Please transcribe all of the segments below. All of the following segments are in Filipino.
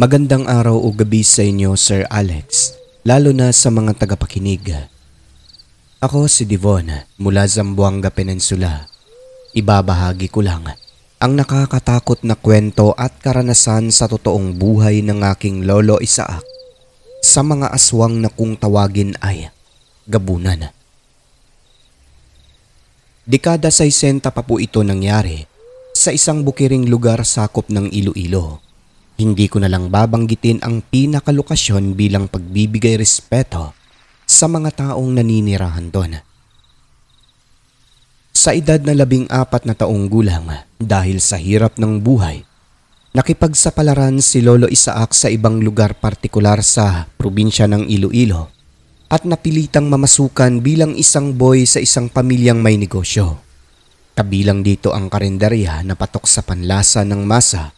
Magandang araw o gabi sa inyo, Sir Alex, lalo na sa mga tagapakinig. Ako si Devon mula Zamboanga Peninsula. Ibabahagi ko lang ang nakakatakot na kwento at karanasan sa totoong buhay ng aking lolo Isaac sa mga aswang na kung tawagin ay gabunan. Dekada 60 pa po ito nangyari sa isang bukiring lugar sakop ng Iloilo. -ilo hindi ko na lang babanggitin ang pinakalokasyon bilang pagbibigay respeto sa mga taong naninirahan doon. Sa edad na labing apat na taong gulang dahil sa hirap ng buhay, nakipagsapalaran si Lolo Isaac sa ibang lugar partikular sa probinsya ng Iloilo at napilitang mamasukan bilang isang boy sa isang pamilyang may negosyo. Kabilang dito ang karinderya na patok sa panlasa ng masa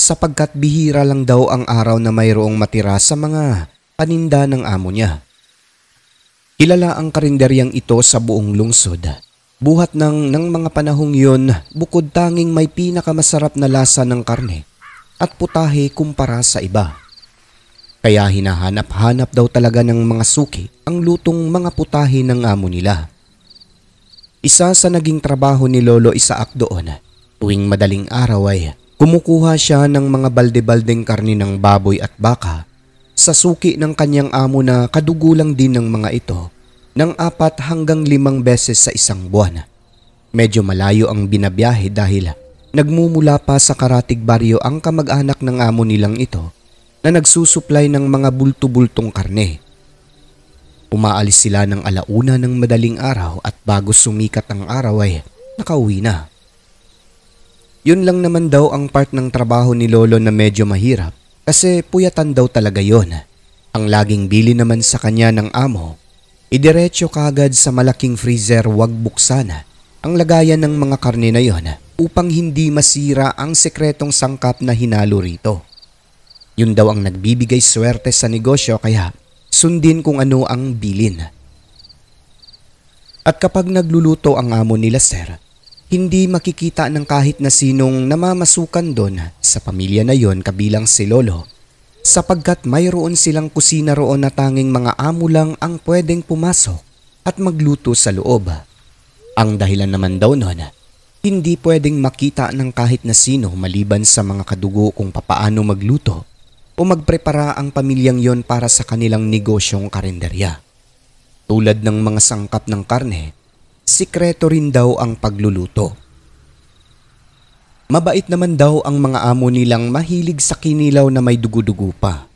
sapagkat bihira lang daw ang araw na mayroong matira sa mga paninda ng amo niya. Kilala ang karinderyang ito sa buong lungsod. Buhat ng, ng mga panahong yun, bukod tanging may pinakamasarap na lasa ng karne at putahe kumpara sa iba. Kaya hinahanap-hanap daw talaga ng mga suki ang lutong mga putahe ng amo nila. Isa sa naging trabaho ni Lolo Isaak doon tuwing madaling araw ay Kumukuha siya ng mga balde-baldeng karni ng baboy at baka sa suki ng kanyang amo na kadugulang din ng mga ito ng apat hanggang limang beses sa isang buwan. Medyo malayo ang binabiyahe dahil nagmumula pa sa karatig baryo ang kamag-anak ng amo nilang ito na nagsusuplay ng mga bulto-bultong karne. Umaalis sila ng alauna ng madaling araw at bago sumikat ang araw ay nakauwi na. Yun lang naman daw ang part ng trabaho ni Lolo na medyo mahirap kasi puyatan daw talaga yon. Ang laging bili naman sa kanya ng amo, idiretsyo kagad sa malaking freezer wag buksan ang lagayan ng mga karne na yon upang hindi masira ang sekretong sangkap na hinalo rito. Yun daw ang nagbibigay swerte sa negosyo kaya sundin kung ano ang bilin. At kapag nagluluto ang amo nila sir, hindi makikita ng kahit na sinong namamasukan doon sa pamilya na yon kabilang si Lolo sapagkat mayroon silang kusina roon na tanging mga amo lang ang pwedeng pumasok at magluto sa loob. Ang dahilan naman daw noon, hindi pwedeng makita ng kahit na sino maliban sa mga kadugo kung papaano magluto o magprepara ang pamilyang yon para sa kanilang negosyong karinderya. Tulad ng mga sangkap ng karne sikreto rin daw ang pagluluto. Mabait naman daw ang mga amo nilang mahilig sa kinilaw na may dugudugo pa.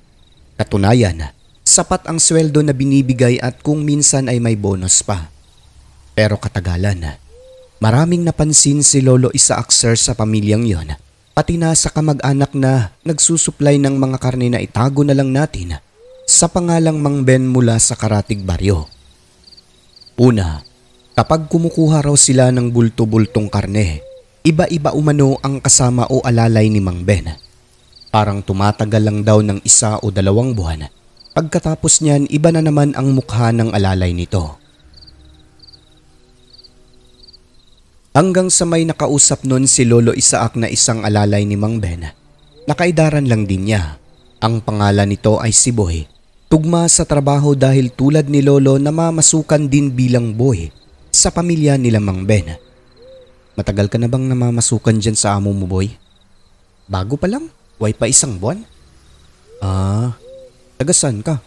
Katunayan, sapat ang sweldo na binibigay at kung minsan ay may bonus pa. Pero katagalan, maraming napansin si Lolo Isaacer sa pamilyang yon, pati na sa kamag-anak na nagsusuplay ng mga karne na itago na lang natin sa pangalang Mang Ben mula sa Karatig Baryo. Una, Kapag kumukuha raw sila ng bulto-bultong karne, iba-iba umano ang kasama o alalay ni Mang Ben. Parang tumatagal lang daw ng isa o dalawang buwan. Pagkatapos niyan, iba na naman ang mukha ng alalay nito. Hanggang sa may nakausap nun si Lolo Isaak na isang alalay ni Mang Ben. Nakaidaran lang din niya. Ang pangalan nito ay si Boy. Tugma sa trabaho dahil tulad ni Lolo namamasukan din bilang boy sa pamilya ni Lamang Ben. Matagal ka na bang namamasukan dyan sa amo mo boy? Bago pa lang, way pa isang buwan. Ah, taga saan ka?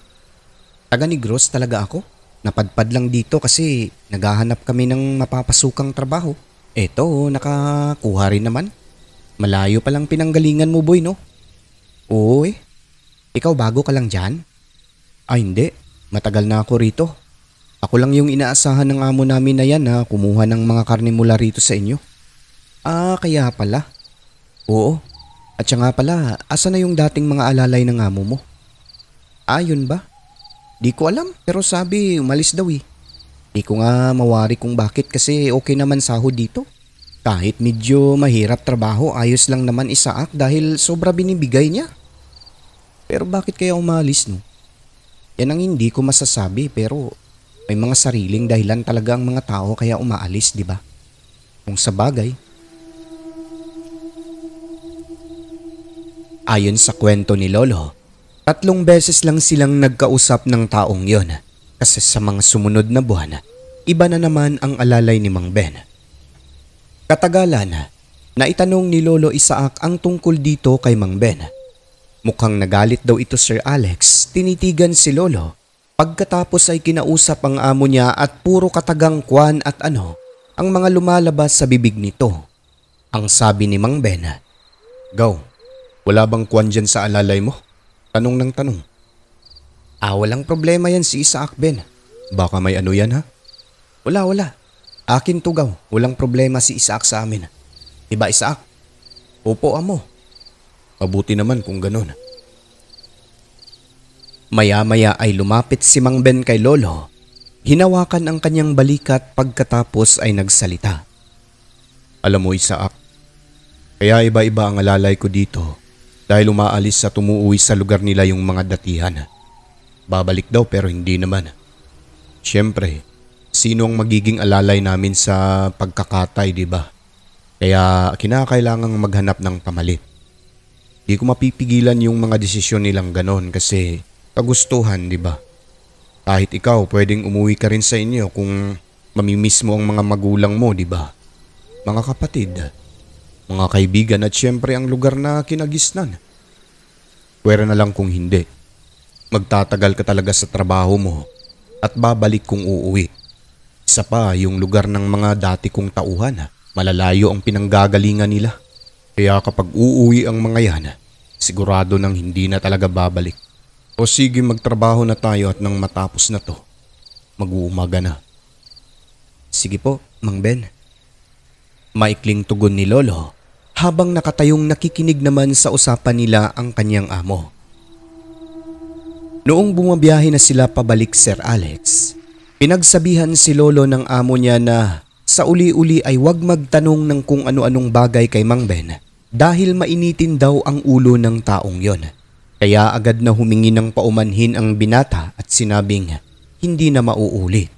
Taga Negros talaga ako. Napadpad lang dito kasi naghahanap kami ng mapapasukang trabaho. Eto, nakakuha rin naman. Malayo pa lang pinanggalingan mo boy no? Oo eh. Ikaw bago ka lang dyan? Ay ah, hindi, matagal na ako rito. Ako lang yung inaasahan ng amo namin na yan na kumuha ng mga karne mula rito sa inyo. Ah, kaya pala. Oo. At siya nga pala, asa na yung dating mga alalay ng amo mo? Ah, ba? Di ko alam pero sabi umalis daw eh. Di ko nga mawari kung bakit kasi okay naman sahod dito. Kahit medyo mahirap trabaho ayos lang naman isaak ah, dahil sobra binibigay niya. Pero bakit kaya umalis no? Yan ang hindi ko masasabi pero may mga sariling dahilan talaga ang mga tao kaya umaalis, di ba? Kung sa bagay. Ayon sa kwento ni Lolo, tatlong beses lang silang nagkausap ng taong yon kasi sa mga sumunod na buwan, iba na naman ang alalay ni Mang Ben. Katagalan, naitanong ni Lolo Isaak ang tungkol dito kay Mang Ben. Mukhang nagalit daw ito Sir Alex, tinitigan si Lolo Pagkatapos ay kinausap ang amo niya at puro katagang kwan at ano ang mga lumalabas sa bibig nito. Ang sabi ni Mang Ben, Gaw, wala bang kwan dyan sa alalay mo? Tanong ng tanong. Ah, walang problema yan si Isaac Ben. Baka may ano yan ha? Wala, wala. Akin to gaw. Walang problema si Isaac sa amin. Diba Isaac? Opo, amo. Mabuti naman kung ganun. Maya-maya ay lumapit si Mang Ben kay Lolo. Hinawakan ang kanyang balikat pagkatapos ay nagsalita. Alam mo Isaac, kaya iba-iba ang alalay ko dito dahil umaalis sa tumuuwi sa lugar nila yung mga datihan. Babalik daw pero hindi naman. Siyempre, sino ang magiging alalay namin sa pagkakatay, di ba? Kaya kinakailangan maghanap ng pamalit. Hindi ko mapipigilan yung mga desisyon nilang ganon kasi kagustuhan, di ba? Kahit ikaw, pwedeng umuwi ka rin sa inyo kung mamimiss mo ang mga magulang mo, di ba? Mga kapatid, mga kaibigan at siyempre ang lugar na kinagisnan. Pwera na lang kung hindi. Magtatagal ka talaga sa trabaho mo at babalik kung uuwi. Isa pa yung lugar ng mga dati kong tauhan, malalayo ang pinanggagalingan nila. Kaya kapag uuwi ang mga yan, sigurado nang hindi na talaga babalik. O sige magtrabaho na tayo at nang matapos na to, mag-uumaga na. Sige po, Mang Ben. Maikling tugon ni Lolo habang nakatayong nakikinig naman sa usapan nila ang kanyang amo. Noong bumabiyahe na sila pabalik Sir Alex, pinagsabihan si Lolo ng amo niya na sa uli-uli ay huwag magtanong ng kung ano-anong bagay kay Mang Ben dahil mainitin daw ang ulo ng taong yon. Kaya agad na humingi ng paumanhin ang binata at sinabing hindi na mauulit.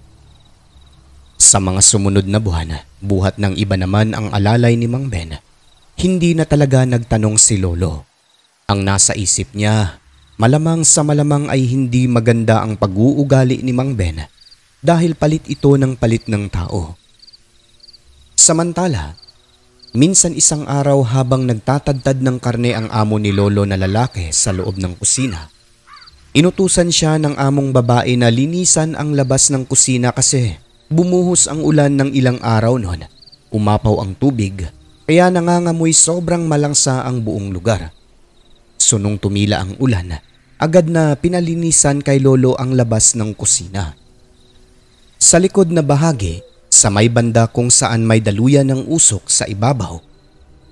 Sa mga sumunod na buhana, buhat ng iba naman ang alalay ni Mang Ben. Hindi na talaga nagtanong si Lolo. Ang nasa isip niya, malamang sa malamang ay hindi maganda ang pag-uugali ni Mang Ben dahil palit ito ng palit ng tao. Samantala, Minsan isang araw habang nagtatadtad ng karne ang amo ni Lolo na lalaki sa loob ng kusina, inutusan siya ng among babae na linisan ang labas ng kusina kasi bumuhos ang ulan ng ilang araw noon. Umapaw ang tubig kaya nangangamoy sobrang malangsa ang buong lugar. So nung tumila ang ulan, agad na pinalinisan kay Lolo ang labas ng kusina. Sa likod na bahagi, sa may banda kung saan may daluyan ng usok sa ibabaw.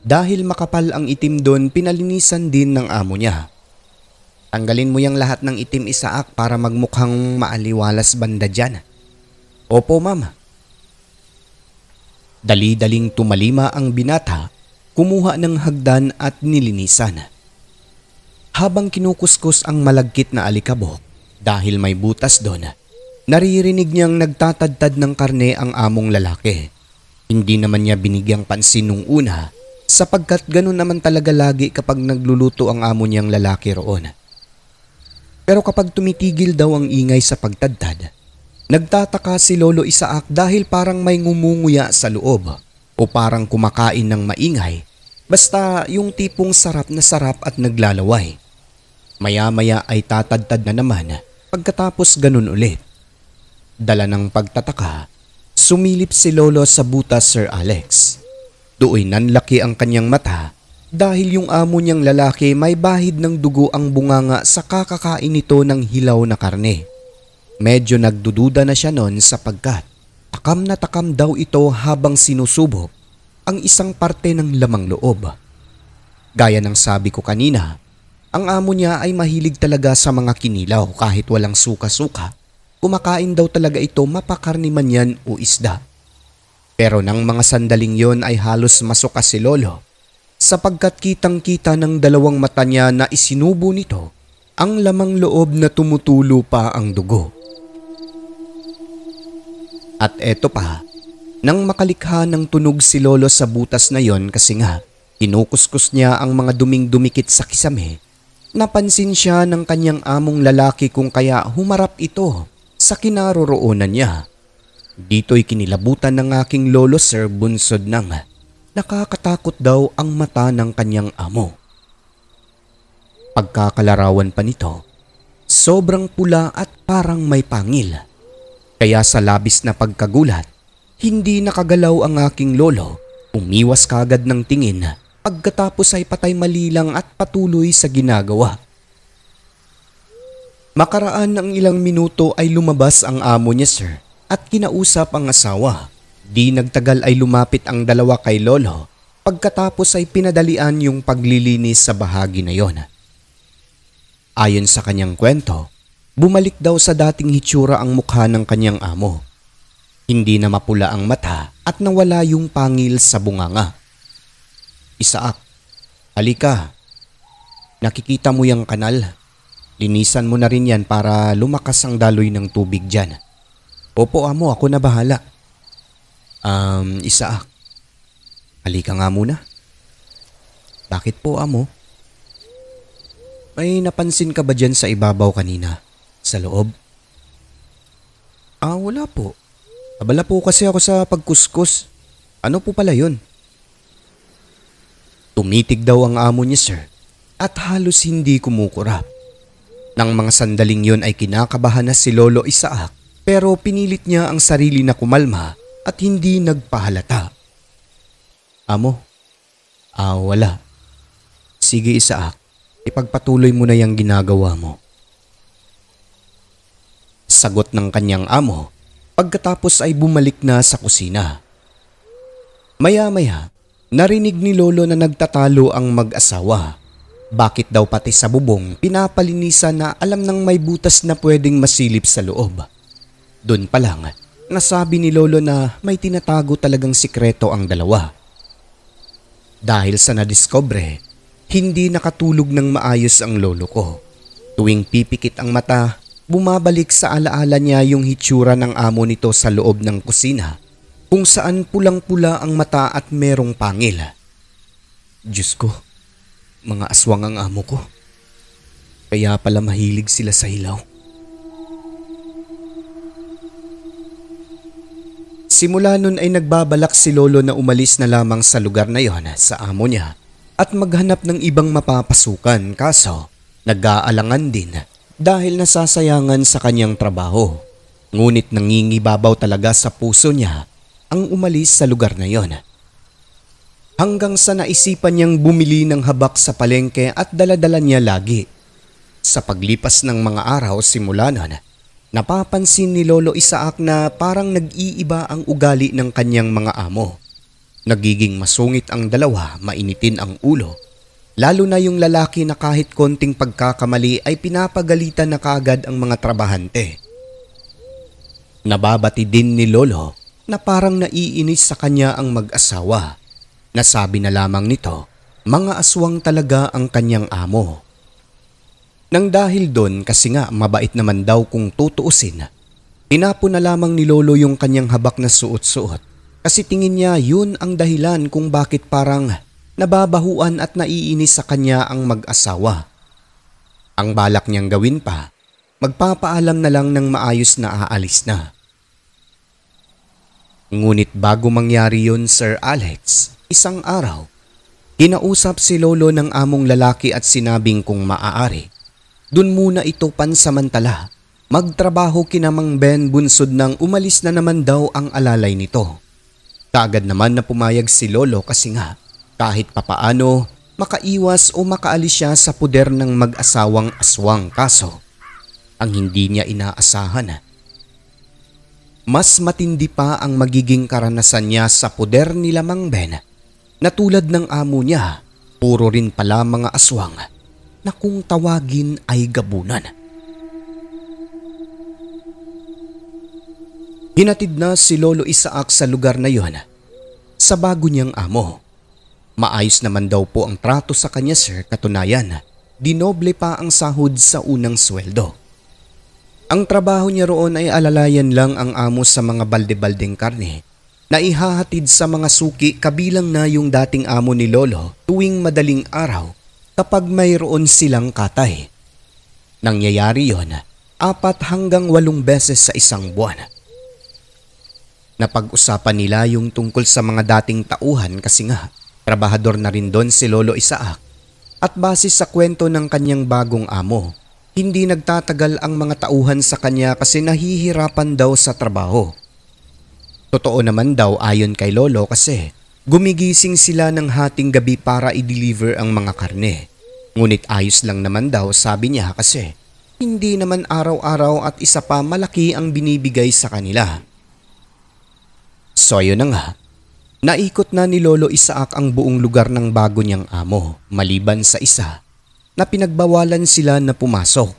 Dahil makapal ang itim doon, pinalinisan din ng amo niya. Tanggalin mo yung lahat ng itim isaak para magmukhang maaliwalas banda dyan. Opo ma'am. Dali-daling tumalima ang binata, kumuha ng hagdan at nilinisan. Habang kinukuskos ang malagkit na alikabok dahil may butas doon, Naririnig niyang nagtatadtad ng karne ang among lalaki. Hindi naman niya binigyang pansin nung una sapagkat ganun naman talaga lagi kapag nagluluto ang amo niyang lalaki roon. Pero kapag tumitigil daw ang ingay sa pagtadtad, nagtataka si Lolo Isaak dahil parang may ngumunguya sa loob o parang kumakain ng maingay basta yung tipong sarap na sarap at naglalaway. Maya-maya ay tatadtad na naman pagkatapos ganun ulit. Dala ng pagtataka, sumilip si Lolo sa butas Sir Alex. Do'y nanlaki ang kanyang mata dahil yung amo niyang lalaki may bahid ng dugo ang bunganga sa kakakain nito ng hilaw na karne. Medyo nagdududa na siya noon sapagkat takam na takam daw ito habang sinusubok ang isang parte ng lamang loob. Gaya ng sabi ko kanina, ang amo niya ay mahilig talaga sa mga kinilaw kahit walang suka-suka kumakain daw talaga ito mapakarni man yan o isda. Pero nang mga sandaling yon ay halos masuka si Lolo sapagkat kitang-kita ng dalawang mata niya na isinubo nito ang lamang loob na tumutulo pa ang dugo. At eto pa, nang makalikha ng tunog si Lolo sa butas na yon kasi nga kinukuskus niya ang mga duming dumikit sa kisame, napansin siya ng kanyang among lalaki kung kaya humarap ito sa kinaroroonan niya. Dito'y kinilabutan ng aking lolo Sir Bunsod nang nakakatakot daw ang mata ng kanyang amo. Pagkakalarawan pa nito, sobrang pula at parang may pangil. Kaya sa labis na pagkagulat, hindi nakagalaw ang aking lolo, umiwas kagad ng tingin pagkatapos ay patay malilang at patuloy sa ginagawa. Makaraan ng ilang minuto ay lumabas ang amo niya sir at kinausap ang asawa. Di nagtagal ay lumapit ang dalawa kay Lolo pagkatapos ay pinadalian yung paglilinis sa bahagi na yon. Ayon sa kanyang kwento, bumalik daw sa dating hitsura ang mukha ng kanyang amo. Hindi na mapula ang mata at nawala yung pangil sa bunganga. Isaak, halika. Nakikita mo yung kanal? Linisan mo na rin yan para lumakas ang daloy ng tubig dyan. Opo amo, ako na bahala. Um, Isaak, ah. halika nga muna. Bakit po amo? May napansin ka ba dyan sa ibabaw kanina? Sa loob? Ah, wala po. Abala po kasi ako sa pagkuskus. Ano po pala yun? Tumitig daw ang amo niya sir at halos hindi kumukurap. Nang mga sandaling yon ay kinakabahan na si Lolo Isaac pero pinilit niya ang sarili na kumalma at hindi nagpahalata. Amo, ah wala. Sige Isaac, ipagpatuloy mo na yung ginagawa mo. Sagot ng kanyang amo pagkatapos ay bumalik na sa kusina. Maya-maya, narinig ni Lolo na nagtatalo ang mag-asawa bakit daw pati sa bubong pinapalinisan na alam ng may butas na pwedeng masilip sa loob? Doon pa lang, nasabi ni Lolo na may tinatago talagang sikreto ang dalawa. Dahil sa nadiskobre, hindi nakatulog ng maayos ang lolo ko. Tuwing pipikit ang mata, bumabalik sa alaala niya yung hitsura ng amo nito sa loob ng kusina kung saan pulang-pula ang mata at merong pangil. Diyos ko, mga aswang ang amo ko. Kaya pala mahilig sila sa hilaw. Simula nun ay nagbabalak si Lolo na umalis na lamang sa lugar na yon sa amo niya at maghanap ng ibang mapapasukan kaso nag-aalangan din dahil nasasayangan sa kanyang trabaho. Ngunit nangingibabaw talaga sa puso niya ang umalis sa lugar na yon hanggang sa naisipan niyang bumili ng habak sa palengke at daladala niya lagi. Sa paglipas ng mga araw simula na, napapansin ni Lolo Isaac na parang nag-iiba ang ugali ng kanyang mga amo. Nagiging masungit ang dalawa, mainitin ang ulo. Lalo na yung lalaki na kahit konting pagkakamali ay pinapagalitan na kagad ang mga trabahante. Nababati din ni Lolo na parang naiinis sa kanya ang mag-asawa Nasabi na lamang nito, mga aswang talaga ang kanyang amo. Nang dahil doon kasi nga mabait naman daw kung tutuusin, pinapo na lamang ni Lolo yung kanyang habak na suot-suot kasi tingin niya yun ang dahilan kung bakit parang nababahuan at naiinis sa kanya ang mag-asawa. Ang balak niyang gawin pa, magpapaalam na lang ng maayos na aalis na. Ngunit bago mangyari yun, Sir Alex, isang araw, kinausap si Lolo ng among lalaki at sinabing kung maaari, dun muna ito pansamantala. Magtrabaho kinamang Ben bunsod nang umalis na naman daw ang alalay nito. Kagad naman na pumayag si Lolo kasi nga, kahit papaano, makaiwas o makaalis siya sa puder ng mag-asawang aswang kaso. Ang hindi niya inaasahan mas matindi pa ang magiging karanasan niya sa poder ni Lamang Ben na tulad ng amo niya, puro rin pala mga aswang na kung tawagin ay gabunan. Hinatid na si Lolo Isaak sa lugar na yon sa bago niyang amo. Maayos naman daw po ang trato sa kanya sir katunayan, dinoble pa ang sahod sa unang sweldo. Ang trabaho niya roon ay alalayan lang ang amo sa mga balde-baldeng karne na ihahatid sa mga suki kabilang na yung dating amo ni Lolo tuwing madaling araw kapag mayroon silang katay. Nangyayari yon apat hanggang walong beses sa isang buwan. Napag-usapan nila yung tungkol sa mga dating tauhan kasi nga trabahador na rin doon si Lolo Isaac at base sa kwento ng kanyang bagong amo hindi nagtatagal ang mga tauhan sa kanya kasi nahihirapan daw sa trabaho. Totoo naman daw ayon kay Lolo kasi gumigising sila ng hating gabi para i-deliver ang mga karne. Ngunit ayos lang naman daw sabi niya kasi hindi naman araw-araw at isa pa malaki ang binibigay sa kanila. So ayun na nga, naikot na ni Lolo Isaac ang buong lugar ng bago niyang amo maliban sa isa na pinagbawalan sila na pumasok.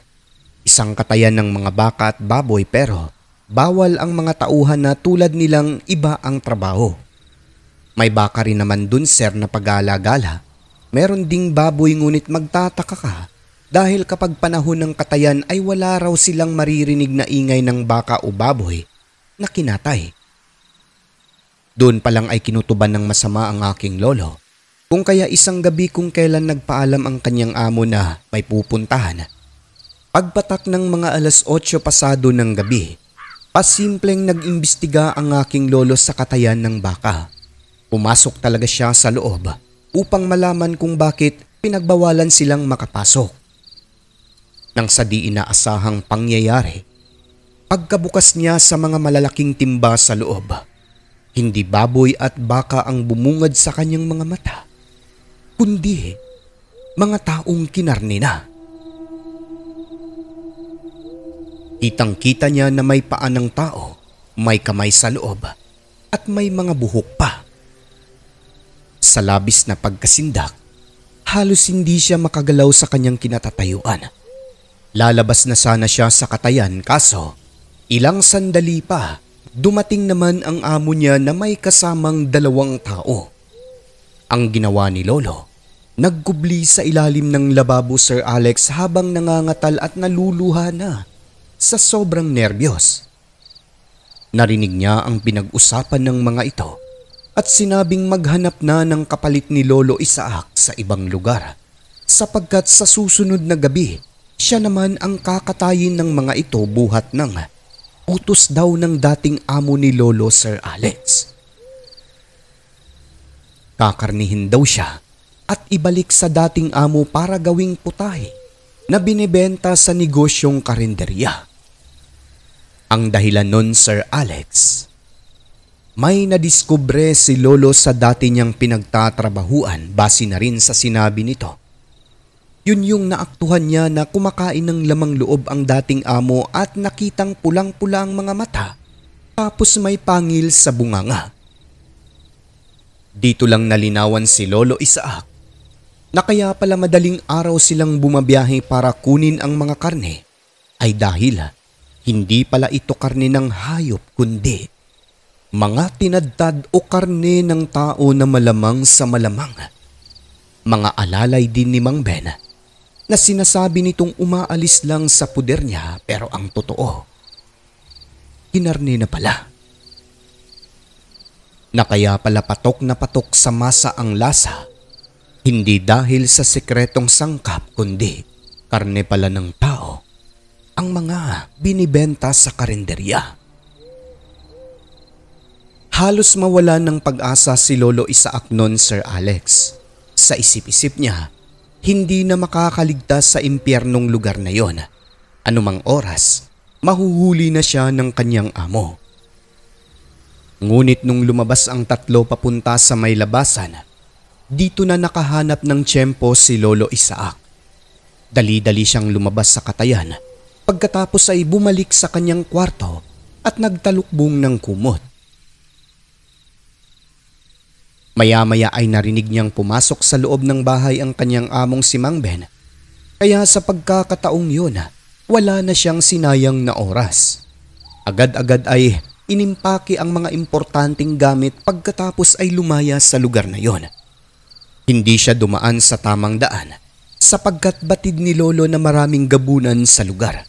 Isang katayan ng mga baka at baboy pero bawal ang mga tauhan na tulad nilang iba ang trabaho. May baka rin naman dun sir na pagala-gala. Meron ding baboy ngunit magtataka ka dahil kapag panahon ng katayan ay wala raw silang maririnig na ingay ng baka o baboy na kinatay. Doon pa lang ay kinutuban ng masama ang aking lolo kung kaya isang gabi kung kailan nagpaalam ang kanyang amo na may pupuntahan. Pagpatak ng mga alas 8 pasado ng gabi, pasimpleng nag-imbestiga ang aking lolo sa katayan ng baka. Pumasok talaga siya sa loob upang malaman kung bakit pinagbawalan silang makapasok. Nang sa di inaasahang pangyayari, pagkabukas niya sa mga malalaking timba sa loob, hindi baboy at baka ang bumungad sa kanyang mga mata kundi mga taong kinarni na. Kitang-kita niya na may paa ng tao, may kamay sa loob, at may mga buhok pa. Sa labis na pagkasindak, halos hindi siya makagalaw sa kanyang kinatatayuan. Lalabas na sana siya sa katayan kaso ilang sandali pa dumating naman ang amo niya na may kasamang dalawang tao. Ang ginawa ni Lolo Nagkubli sa ilalim ng lababo Sir Alex habang nangangatal at naluluha na sa sobrang nerbiyos. Narinig niya ang pinag-usapan ng mga ito at sinabing maghanap na ng kapalit ni Lolo Isaac sa ibang lugar sapagkat sa susunod na gabi siya naman ang kakatayin ng mga ito buhat ng utos daw ng dating amo ni Lolo Sir Alex. Kakarnihin daw siya at ibalik sa dating amo para gawing putahe na binibenta sa negosyong karinderya. Ang dahilan nun, Sir Alex, may nadiskubre si Lolo sa dati niyang pinagtatrabahuan base na rin sa sinabi nito. Yun yung naaktuhan niya na kumakain ng lamang loob ang dating amo at nakitang pulang-pula ang mga mata tapos may pangil sa bunganga. Dito lang nalinawan si Lolo Isaac na kaya pala madaling araw silang bumabiyahe para kunin ang mga karne ay dahil hindi pala ito karne ng hayop kundi mga tinadtad o karne ng tao na malamang sa malamang. Mga alalay din ni Mang Ben na sinasabi nitong umaalis lang sa puder niya pero ang totoo, kinarne na pala. Na kaya pala patok na patok sa masa ang lasa hindi dahil sa sikretong sangkap kundi karne pala ng tao ang mga binibenta sa karinderya. Halos mawala ng pag-asa si Lolo Isaac noon Sir Alex. Sa isip-isip niya, hindi na makakaligtas sa impyernong lugar na yon. Anumang oras, mahuhuli na siya ng kanyang amo. Ngunit nung lumabas ang tatlo papunta sa may labasan, dito na nakahanap ng tiyempo si Lolo Isaac. Dali-dali siyang lumabas sa katayan. Pagkatapos ay bumalik sa kanyang kwarto at nagtalukbong ng kumot. Maya-maya ay narinig niyang pumasok sa loob ng bahay ang kanyang among si Mang Ben. Kaya sa pagkakataong yun, wala na siyang sinayang na oras. Agad-agad ay inimpake ang mga importanteng gamit pagkatapos ay lumaya sa lugar na yon. Hindi siya dumaan sa tamang daan sapagkat batid ni Lolo na maraming gabunan sa lugar.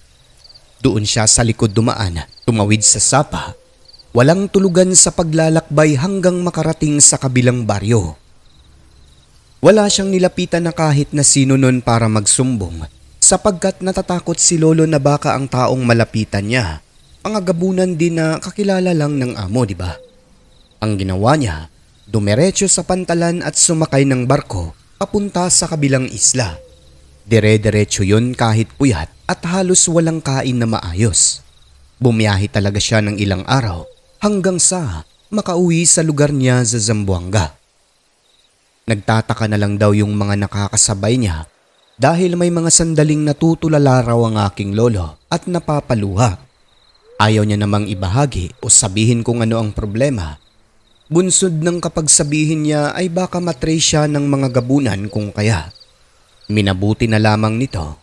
Doon siya sa likod dumaan, tumawid sa sapa. Walang tulugan sa paglalakbay hanggang makarating sa kabilang baryo. Wala siyang nilapitan na kahit na sino nun para magsumbong sapagkat natatakot si Lolo na baka ang taong malapitan niya. Pangagabunan din na kakilala lang ng amo, di ba? Ang ginawa niya dumiretso sa pantalan at sumakay ng barko papunta sa kabilang isla. Dire-diretso yon kahit puyat at halos walang kain na maayos. Bumiyahi talaga siya ng ilang araw hanggang sa makauwi sa lugar niya sa Zamboanga. Nagtataka na lang daw yung mga nakakasabay niya dahil may mga sandaling natutulala raw ang aking lolo at napapaluha. Ayaw niya namang ibahagi o sabihin kung ano ang problema Bunsod ng kapag sabihin niya ay baka matray siya ng mga gabunan kung kaya. Minabuti na lamang nito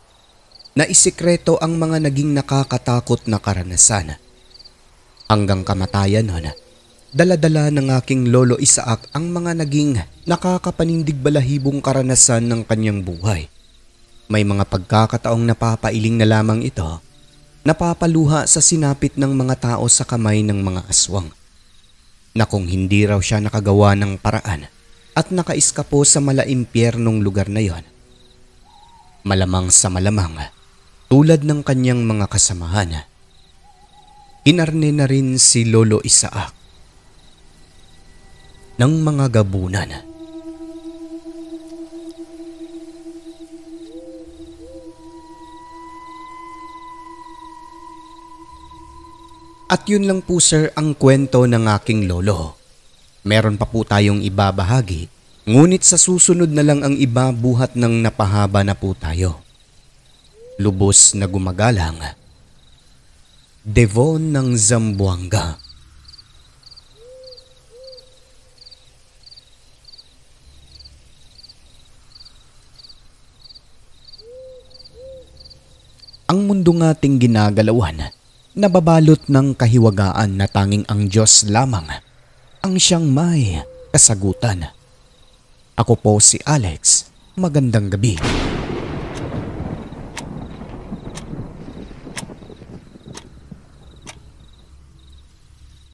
na isikreto ang mga naging nakakatakot na karanasan. Hanggang kamatayan nun, daladala ng aking lolo Isaac ang mga naging nakakapanindig balahibong karanasan ng kanyang buhay. May mga pagkakataong napapailing na lamang ito napapaluha sa sinapit ng mga tao sa kamay ng mga aswang na kung hindi raw siya nakagawa ng paraan at nakaiskapo sa malaimpyernong lugar na yon. Malamang sa malamang, tulad ng kanyang mga kasamahan, kinarne na rin si Lolo Isaac ng mga gabunan. At yun lang po sir ang kwento ng aking lolo. Meron pa po tayong ibabahagi, ngunit sa susunod na lang ang iba buhat ng napahaba na po tayo. Lubos na gumagalang. Devon ng Zamboanga. Ang mundo ngating ginagalawan nababalot ng kahiwagaan na tanging ang Diyos lamang ang siyang may kasagutan. Ako po si Alex. Magandang gabi.